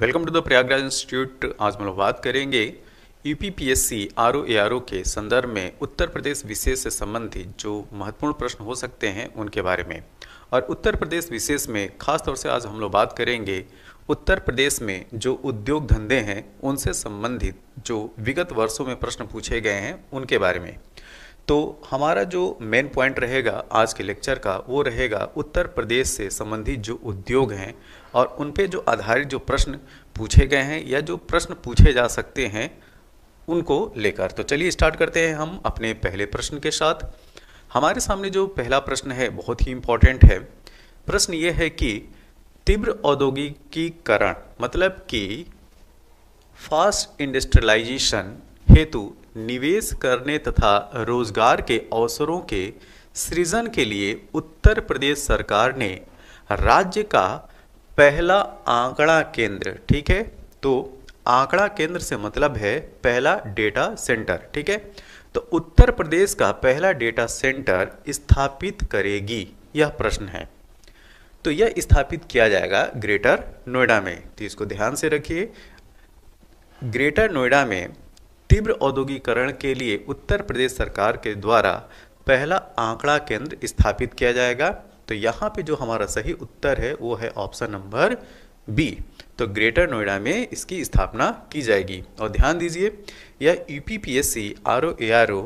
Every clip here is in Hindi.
welcome to the Prayagraj institute आज हम लोग बात करेंगे U P P S C R O A R O के संदर्भ में उत्तर प्रदेश विशेष से संबंधित जो महत्वपूर्ण प्रश्न हो सकते हैं उनके बारे में और उत्तर प्रदेश विशेष में खास तौर से आज हम लोग बात करेंगे उत्तर प्रदेश में जो उद्योग धंधे हैं उनसे संबंधित जो विगत वर्षों में प्रश्न पूछे गए हैं उनके बारे में तो हमारा जो मेन पॉइंट रहेगा आज के लेक्चर का वो रहेगा उत्तर प्रदेश से संबंधित जो उद्योग हैं और उन पे जो आधारित जो प्रश्न पूछे गए हैं या जो प्रश्न पूछे जा सकते हैं उनको लेकर तो चलिए स्टार्ट करते हैं हम अपने पहले प्रश्न के साथ हमारे सामने जो पहला प्रश्न है बहुत ही इम्पोर्टेंट है प्रश्न ये है कि तीव्र औद्योगिकीकरण मतलब कि फास्ट इंडस्ट्रियलाइजेशन हेतु निवेश करने तथा रोजगार के अवसरों के सृजन के लिए उत्तर प्रदेश सरकार ने राज्य का पहला आंकड़ा केंद्र ठीक है तो आंकड़ा केंद्र से मतलब है पहला डेटा सेंटर ठीक है तो उत्तर प्रदेश का पहला डेटा सेंटर स्थापित करेगी यह प्रश्न है तो यह स्थापित किया जाएगा ग्रेटर नोएडा में तो इसको ध्यान से रखिए ग्रेटर नोएडा में तीव्र औद्योगिकरण के लिए उत्तर प्रदेश सरकार के द्वारा पहला आंकड़ा केंद्र स्थापित किया जाएगा तो यहाँ पे जो हमारा सही उत्तर है वो है ऑप्शन नंबर बी तो ग्रेटर नोएडा में इसकी स्थापना की जाएगी और ध्यान दीजिए यह U P P S C R O A R O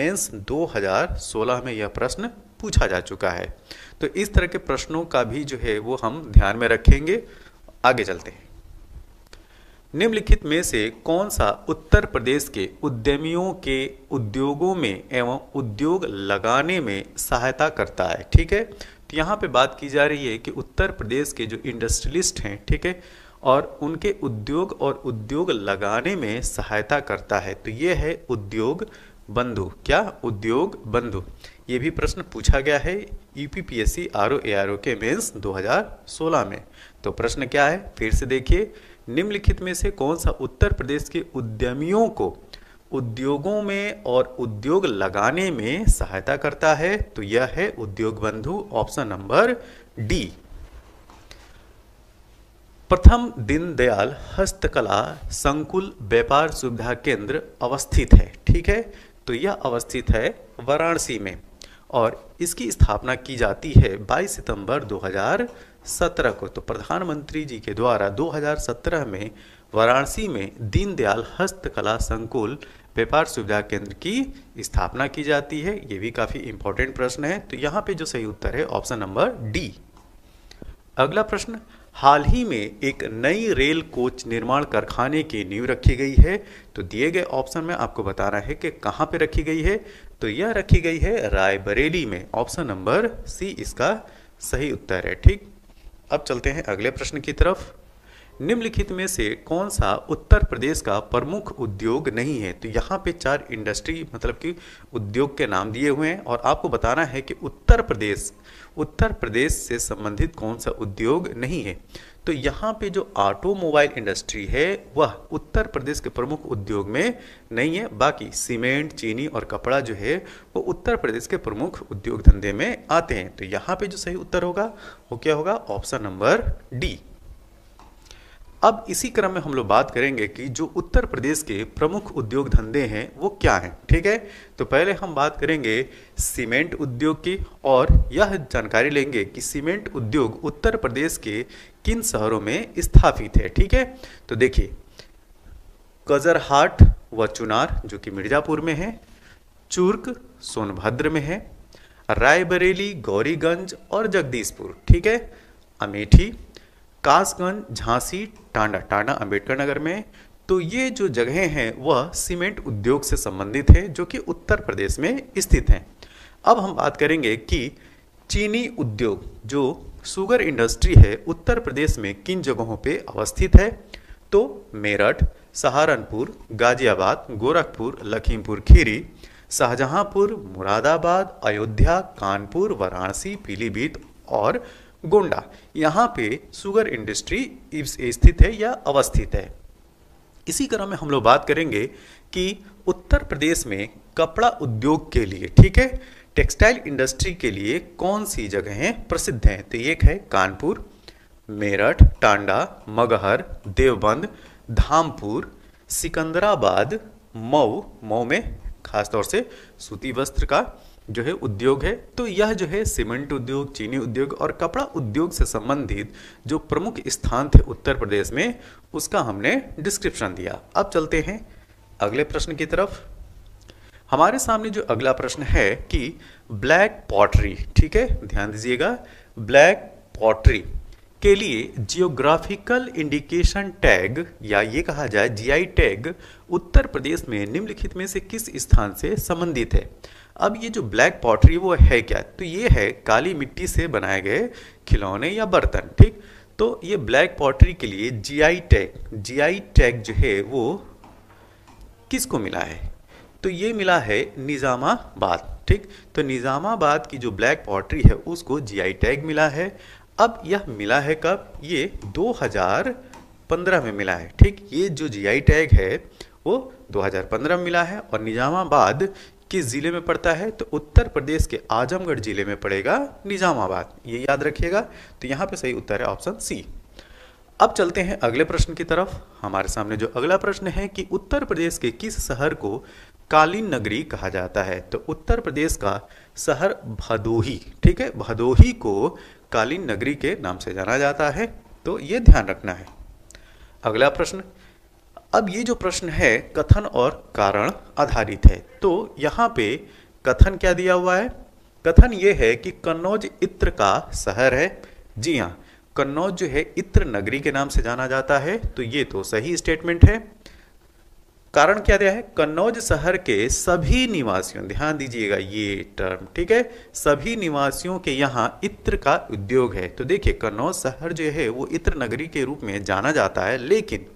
mains दो हज़ार सोलह में यह प्रश्न पूछा जा चुका है तो इस तरह के प्रश्नों का भी जो है वो हम ध्यान में रखेंगे आगे चलते हैं निम्नलिखित में से कौन सा उत्तर प्रदेश के उद्यमियों के उद्योगों में एवं उद्योग लगाने में सहायता करता है ठीक है तो यहाँ पे बात की जा रही है कि उत्तर प्रदेश के जो इंडस्ट्रियलिस्ट हैं ठीक है और उनके उद्योग और उद्योग लगाने में सहायता करता है तो ये है उद्योग बंधु क्या उद्योग बंधु ये भी प्रश्न पूछा गया है U P P S C R O A R O के मेन्स सोलह में तो प्रश्न क्या है फिर से देखिए निम्नलिखित में से कौन सा उत्तर प्रदेश के उद्यमियों को उद्योगों में और उद्योग लगाने में सहायता करता है तो यह है उद्योग बंधु ऑप्शन नंबर डी प्रथम दीनदयाल हस्तकला संकुल व्यापार सुविधा केंद्र अवस्थित है ठीक है तो यह अवस्थित है वाराणसी में और इसकी स्थापना की जाती है 22 सितंबर सत्रह को तो प्रधानमंत्री जी के द्वारा 2017 में वाराणसी में दीनदयाल हस्तकला संकुल व्यापार सुविधा केंद्र की स्थापना की जाती है ये भी काफ़ी इंपॉर्टेंट प्रश्न है तो यहाँ पे जो सही उत्तर है ऑप्शन नंबर डी अगला प्रश्न हाल ही में एक नई रेल कोच निर्माण कारखाने की नींव रखी गई है तो दिए गए ऑप्शन में आपको बताना है कि कहाँ पे रखी गई है तो यह रखी गई है रायबरेली में ऑप्शन नंबर सी इसका सही उत्तर है ठीक अब चलते हैं अगले प्रश्न की तरफ निम्नलिखित में से कौन सा उत्तर प्रदेश का प्रमुख उद्योग नहीं है तो यहाँ पे चार इंडस्ट्री मतलब कि उद्योग के नाम दिए हुए हैं और आपको बताना है कि उत्तर प्रदेश उत्तर प्रदेश से संबंधित कौन सा उद्योग नहीं है तो यहाँ पे जो ऑटोमोबाइल इंडस्ट्री है वह उत्तर प्रदेश के प्रमुख उद्योग में नहीं है बाकी सीमेंट चीनी और कपड़ा जो है वो उत्तर प्रदेश के प्रमुख उद्योग धंधे में आते हैं तो यहाँ पे जो सही उत्तर होगा वो क्या होगा ऑप्शन नंबर डी अब इसी क्रम में हम लोग बात करेंगे कि जो उत्तर प्रदेश के प्रमुख उद्योग धंधे हैं वो क्या हैं ठीक है तो पहले हम बात करेंगे सीमेंट उद्योग की और यह जानकारी लेंगे कि सीमेंट उद्योग उत्तर प्रदेश के किन शहरों में स्थापित है ठीक है तो देखिए कजरहाट व चुनार जो कि मिर्जापुर में है चुर्क सोनभद्र में है रायबरेली गौरीगंज और जगदीशपुर ठीक है अमेठी कासगंज झांसी टांडा टांडा अंबेडकर नगर में तो ये जो जगहें हैं वह सीमेंट उद्योग से संबंधित है जो कि उत्तर प्रदेश में स्थित हैं अब हम बात करेंगे कि चीनी उद्योग जो शुगर इंडस्ट्री है उत्तर प्रदेश में किन जगहों पे अवस्थित है तो मेरठ सहारनपुर गाजियाबाद गोरखपुर लखीमपुर खीरी शाहजहांपुर मुरादाबाद अयोध्या कानपुर वाराणसी पीलीभीत और गोंडा यहाँ पे शुगर इंडस्ट्री स्थित है या अवस्थित है इसी क्रम में हम लोग बात करेंगे कि उत्तर प्रदेश में कपड़ा उद्योग के लिए ठीक है टेक्सटाइल इंडस्ट्री के लिए कौन सी जगहें प्रसिद्ध हैं तो एक है कानपुर मेरठ टांडा मगहर देवबंद धामपुर सिकंदराबाद मऊ मऊ में खासतौर से सूती वस्त्र का जो है उद्योग है तो यह जो है सीमेंट उद्योग चीनी उद्योग और कपड़ा उद्योग से संबंधित जो प्रमुख स्थान थे उत्तर प्रदेश में उसका हमने डिस्क्रिप्शन दिया अब चलते हैं अगले प्रश्न की तरफ हमारे सामने जो अगला प्रश्न है कि ब्लैक पॉटरी ठीक है ध्यान दीजिएगा ब्लैक पॉटरी के लिए जियोग्राफिकल इंडिकेशन टैग या ये कहा जाए जीआई टैग उत्तर प्रदेश में निम्नलिखित में से किस स्थान से संबंधित है अब ये जो ब्लैक पॉटरी वो है क्या तो ये है काली मिट्टी से बनाए गए खिलौने या बर्तन ठीक तो ये ब्लैक पॉटरी के लिए जीआई टैग जीआई टैग जो है वो किसको मिला है तो ये मिला है निज़ामाबाद ठीक तो निज़ामाबाद की जो ब्लैक पॉटरी है उसको जीआई टैग मिला है अब यह मिला है कब ये 2015 में मिला है ठीक ये जो जीआई टैग है वो 2015 में मिला है और निज़ामाबाद किस ज़िले में पड़ता है तो उत्तर प्रदेश के आजमगढ़ ज़िले में पड़ेगा निज़ामाबाद ये याद रखिएगा तो यहाँ पर सही उत्तर है ऑप्शन सी अब चलते हैं अगले प्रश्न की तरफ हमारे सामने जो अगला प्रश्न है कि उत्तर प्रदेश के किस शहर को कालीन नगरी कहा जाता है तो उत्तर प्रदेश का शहर भदोही ठीक है भदोही को कालीन नगरी के नाम से जाना जाता है तो ये ध्यान रखना है अगला प्रश्न अब ये जो प्रश्न है कथन और कारण आधारित है तो यहाँ पे कथन क्या दिया हुआ है कथन ये है कि कन्नौज इत्र का शहर है जी हाँ कन्नौज जो है इत्र नगरी के नाम से जाना जाता है तो ये तो सही स्टेटमेंट है कारण क्या दिया है कन्नौज शहर के सभी निवासियों ध्यान दीजिएगा ये टर्म ठीक है सभी निवासियों के यहाँ इत्र का उद्योग है तो देखिए कन्नौज शहर जो है वो इत्र नगरी के रूप में जाना जाता है लेकिन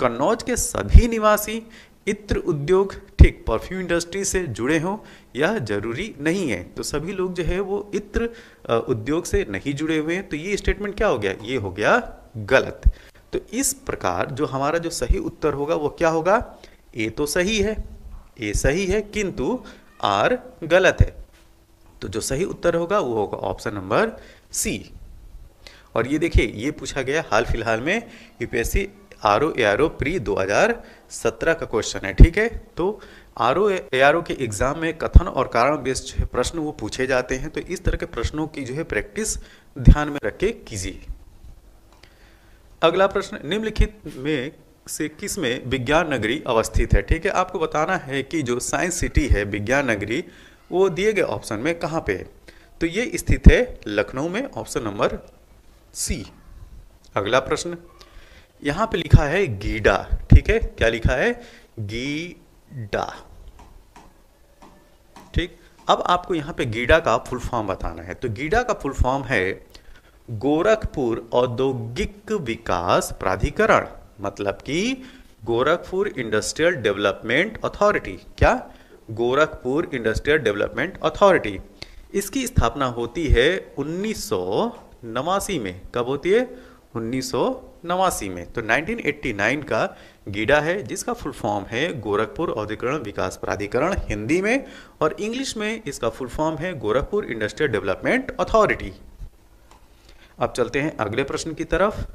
कन्नौज के सभी निवासी इत्र उद्योग ठीक परफ्यूम इंडस्ट्री से जुड़े हों यह जरूरी नहीं है तो सभी लोग जो है वो इत्र उद्योग से नहीं जुड़े हुए हैं तो ये स्टेटमेंट क्या हो गया ये हो गया गलत तो इस प्रकार जो हमारा जो सही उत्तर होगा वो क्या होगा ए तो सही है ए सही है किंतु आर गलत है तो जो सही उत्तर होगा वो होगा ऑप्शन नंबर सी और ये देखिए ये पूछा गया हाल फिलहाल में UPSC R O A R O pre सत्रह का क्वेश्चन है ठीक है तो are O A R O के एग्ज़ाम में कथन और कारण बेस्ड जो है प्रश्न वो पूछे जाते हैं तो इस तरह के प्रश्नों की जो है प्रैक्टिस ध्यान में रख के कीजिए अगला प्रश्न निम्नलिखित में से किस में विज्ञान नगरी अवस्थित है ठीक है आपको बताना है कि जो साइंस सिटी है विज्ञान नगरी वो दिए गए ऑप्शन में कहाँ पे है तो ये स्थित है लखनऊ में ऑप्शन नंबर सी अगला प्रश्न यहाँ पे लिखा है गीडा ठीक है क्या लिखा है गीडा ठीक अब आपको यहाँ पे गीडा का फुल फॉर्म बताना है तो गीडा का फुल फॉर्म है गोरखपुर औद्योगिक विकास प्राधिकरण मतलब कि गोरखपुर इंडस्ट्रियल डेवलपमेंट अथॉरिटी क्या गोरखपुर इंडस्ट्रियल डेवलपमेंट अथॉरिटी इसकी स्थापना होती है उन्नीस में कब होती है उन्नीस में तो 1989 का गीडा है जिसका फुल फॉर्म है गोरखपुर अधिकरण विकास प्राधिकरण हिंदी में और इंग्लिश में इसका फुल फॉर्म है गोरखपुर इंडस्ट्रियल डेवलपमेंट अथॉरिटी अब चलते हैं अगले प्रश्न की तरफ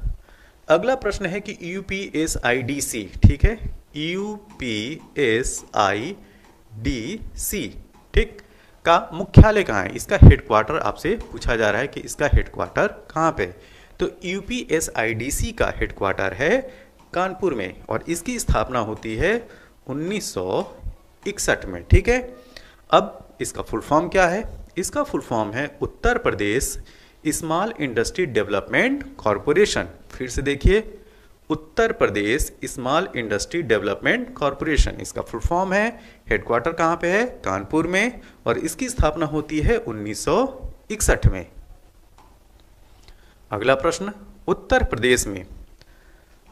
अगला प्रश्न है कि U P S I D C ठीक है U P S I D C ठीक का मुख्यालय कहाँ है इसका हेडक्वार्टर आपसे पूछा जा रहा है कि इसका हेडक्वार्टर कहाँ पे तो U P S I D C का हेडक्वार्टर है कानपुर में और इसकी स्थापना होती है 1961 में ठीक है अब इसका फुल फॉर्म क्या है इसका फुल फॉर्म है Uttar Pradesh small industry development corporation फिर से देखिए Uttar Pradesh small industry development corporation इसका फुल फॉर्म है हेडक्वार्टर कहाँ पे है कानपुर में और इसकी स्थापना होती है 1961 में अगला प्रश्न उत्तर प्रदेश में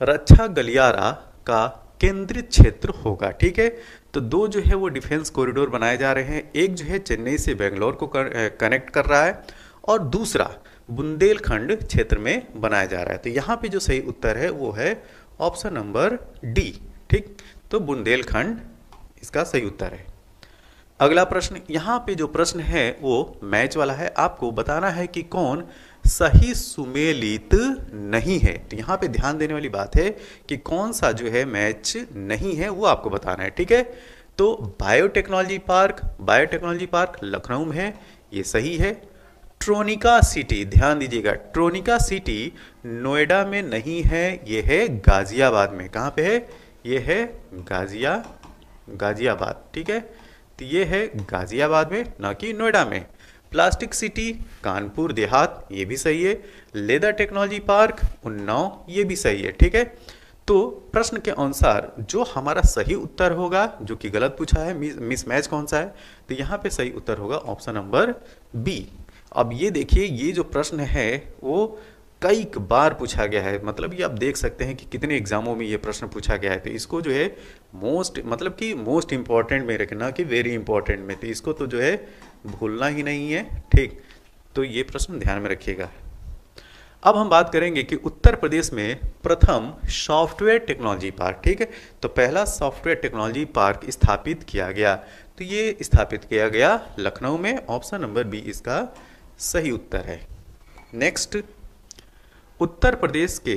रक्षा गलियारा का केंद्रित क्षेत्र होगा ठीक है तो दो जो है वो डिफेंस कॉरिडोर बनाए जा रहे हैं एक जो है चेन्नई से बेंगलोर को कर, कनेक्ट कर रहा है और दूसरा बुंदेलखंड क्षेत्र में बनाया जा रहा है तो यहाँ पे जो सही उत्तर है वो है ऑप्शन नंबर डी ठीक तो बुंदेलखंड इसका सही उत्तर है अगला प्रश्न यहाँ पे जो प्रश्न है वो मैच वाला है आपको बताना है कि कौन सही सुमेलित नहीं है तो यहाँ पे ध्यान देने वाली बात है कि कौन सा जो है मैच नहीं है वो आपको बताना है ठीक है तो biotechnology park biotechnology park Lucknow में है ये सही है ट्रोनिका सिटी ध्यान दीजिएगा ट्रोनिका सिटी नोएडा में नहीं है ये है गाजियाबाद में कहाँ पे है यह है गाजिया गाजियाबाद ठीक है तो ये है गाजियाबाद में ना कि नोएडा में प्लास्टिक सिटी कानपुर देहात ये भी सही है लेदर टेक्नोलॉजी पार्क उन्नाव ये भी सही है ठीक है तो प्रश्न के अनुसार जो हमारा सही उत्तर होगा जो कि गलत पूछा है मिसमैच कौन सा है तो यहाँ पे सही उत्तर होगा ऑप्शन नंबर बी अब ये देखिए ये जो प्रश्न है वो कई बार पूछा गया है मतलब ये आप देख सकते हैं कि कितने एग्जामों में ये प्रश्न पूछा गया है तो इसको जो है मोस्ट मतलब कि मोस्ट इम्पॉर्टेंट में रखना कि वेरी इंपॉर्टेंट में तो इसको तो जो है भूलना ही नहीं है ठीक तो ये प्रश्न ध्यान में रखिएगा अब हम बात करेंगे कि उत्तर प्रदेश में प्रथम सॉफ्टवेयर टेक्नोलॉजी पार्क ठीक है तो पहला सॉफ्टवेयर टेक्नोलॉजी पार्क स्थापित किया गया तो ये स्थापित किया गया लखनऊ में ऑप्शन नंबर बी इसका सही उत्तर है नेक्स्ट उत्तर प्रदेश के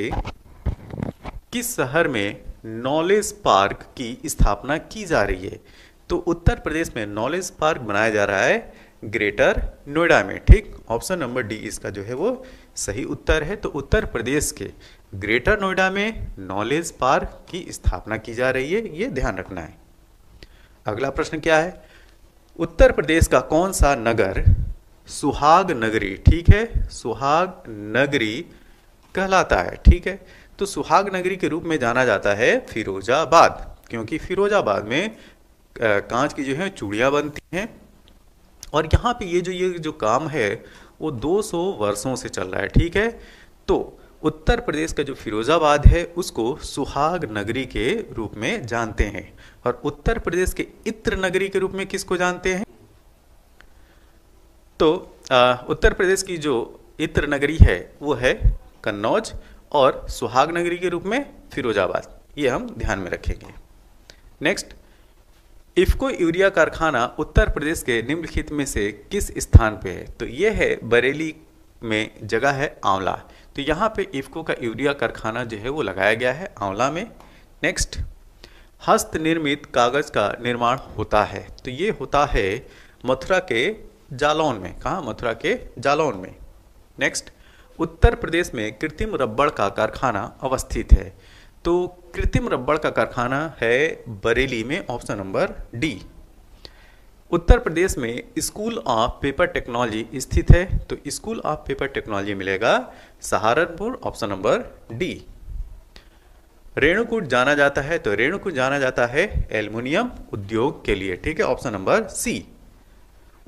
किस शहर में नॉलेज पार्क की स्थापना की जा रही है तो उत्तर प्रदेश में नॉलेज पार्क बनाया जा रहा है ग्रेटर नोएडा में ठीक ऑप्शन नंबर डी इसका जो है वो सही उत्तर है तो उत्तर प्रदेश के ग्रेटर नोएडा में नॉलेज पार्क की स्थापना की जा रही है ये ध्यान रखना है अगला प्रश्न क्या है उत्तर प्रदेश का कौन सा नगर सुहाग नगरी ठीक है सुहाग नगरी कहलाता है ठीक है तो सुहाग नगरी के रूप में जाना जाता है फिरोजाबाद क्योंकि फिरोजाबाद में कांच की जो है चूड़ियाँ बनती हैं और यहाँ पे ये जो ये जो काम है वो 200 वर्षों से चल रहा है ठीक है तो उत्तर प्रदेश का जो फिरोजाबाद है उसको सुहाग नगरी के रूप में जानते हैं और उत्तर प्रदेश के इत्र नगरी के रूप में किसको जानते हैं तो आ, उत्तर प्रदेश की जो इत्र नगरी है वो है कन्नौज और सुहाग नगरी के रूप में फिरोजाबाद ये हम ध्यान में रखेंगे नेक्स्ट इफको यूरिया कारखाना उत्तर प्रदेश के निम्नलिखित में से किस स्थान पे है तो ये है बरेली में जगह है आंवला तो यहाँ पे इफको का यूरिया कारखाना जो है वो लगाया गया है आंवला में नेक्स्ट हस्त निर्मित कागज़ का निर्माण होता है तो ये होता है मथुरा के जालौन में कहा मथुरा के जालौन में नेक्स्ट उत्तर प्रदेश में कृत्रिम रबड़ का कारखाना अवस्थित है तो कृत्रिम रबड़ का कारखाना है बरेली में option number D Uttar Pradesh में स्कूल ऑफ पेपर टेक्नोलॉजी स्थित है तो स्कूल ऑफ पेपर टेक्नोलॉजी मिलेगा Saharanpur option number D Renukoot जाना जाता है तो रेणुकूट जाना जाता है एल्युमिनियम उद्योग के लिए ठीक है ऑप्शन नंबर सी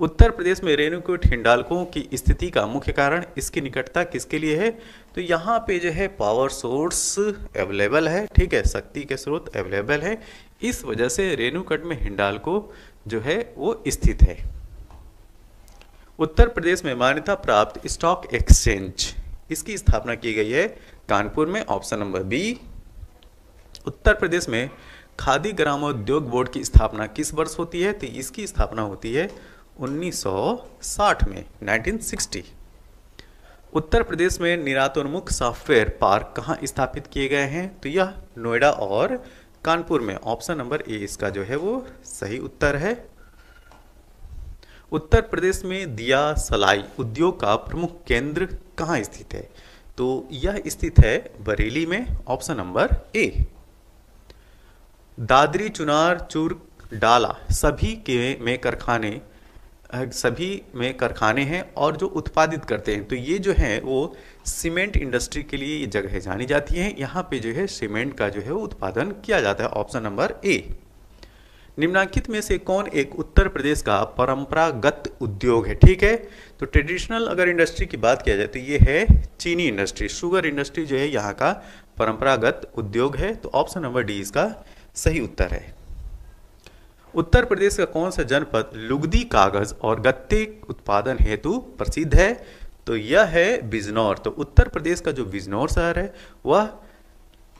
उत्तर प्रदेश में रेणुकूट हिंडालकों की स्थिति का मुख्य कारण इसकी निकटता किसके लिए है तो यहाँ पे जो है पावर सोर्स अवेलेबल है ठीक है शक्ति के स्रोत अवेलेबल है इस वजह से रेणुकट में हिंडालको जो है वो स्थित है उत्तर प्रदेश में मान्यता प्राप्त स्टॉक एक्सचेंज इसकी स्थापना की गई है कानपुर में option number B Uttar Pradesh में खादी ग्रामोद्योग बोर्ड की स्थापना किस वर्ष होती है तो इसकी स्थापना होती है 1960 में 1960 उत्तर प्रदेश में निरातोन्मुख सॉफ्टवेयर पार्क कहाँ स्थापित किए गए हैं तो यह नोएडा और कानपुर में ऑप्शन नंबर ए इसका जो है वो सही उत्तर है उत्तर प्रदेश में दिया सलाई उद्योग का प्रमुख केंद्र कहाँ स्थित है तो यह स्थित है बरेली में option number A Dadri Chunar Churk Dalla सभी के में कारखाने सभी में कारखाने हैं और जो उत्पादित करते हैं तो ये जो है वो सीमेंट इंडस्ट्री के लिए ये जगह जानी जाती है यहाँ पे जो है सीमेंट का जो है उत्पादन किया जाता है ऑप्शन नंबर ए निम्नांकित में से कौन एक उत्तर प्रदेश का परंपरागत उद्योग है ठीक है तो ट्रेडिशनल अगर इंडस्ट्री की बात किया जाए तो ये है चीनी इंडस्ट्री शुगर इंडस्ट्री जो है यहाँ का परंपरागत उद्योग है तो ऑप्शन नंबर डी इसका सही उत्तर है उत्तर प्रदेश का कौन सा जनपद लुगदी कागज और गत्ते उत्पादन हेतु प्रसिद्ध है तो यह है बिजनौर तो उत्तर प्रदेश का जो बिजनौर शहर है वह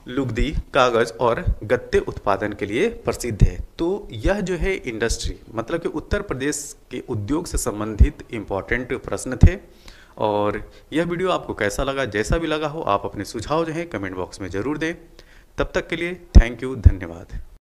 लुगदी कागज और गत्ते उत्पादन के लिए प्रसिद्ध है तो यह जो है इंडस्ट्री मतलब कि उत्तर प्रदेश के उद्योग से संबंधित इंपॉर्टेंट प्रश्न थे और यह वीडियो आपको कैसा लगा जैसा भी लगा हो आप अपने सुझाव जो है कमेंट बॉक्स में ज़रूर दें तब तक के लिए थैंक यू धन्यवाद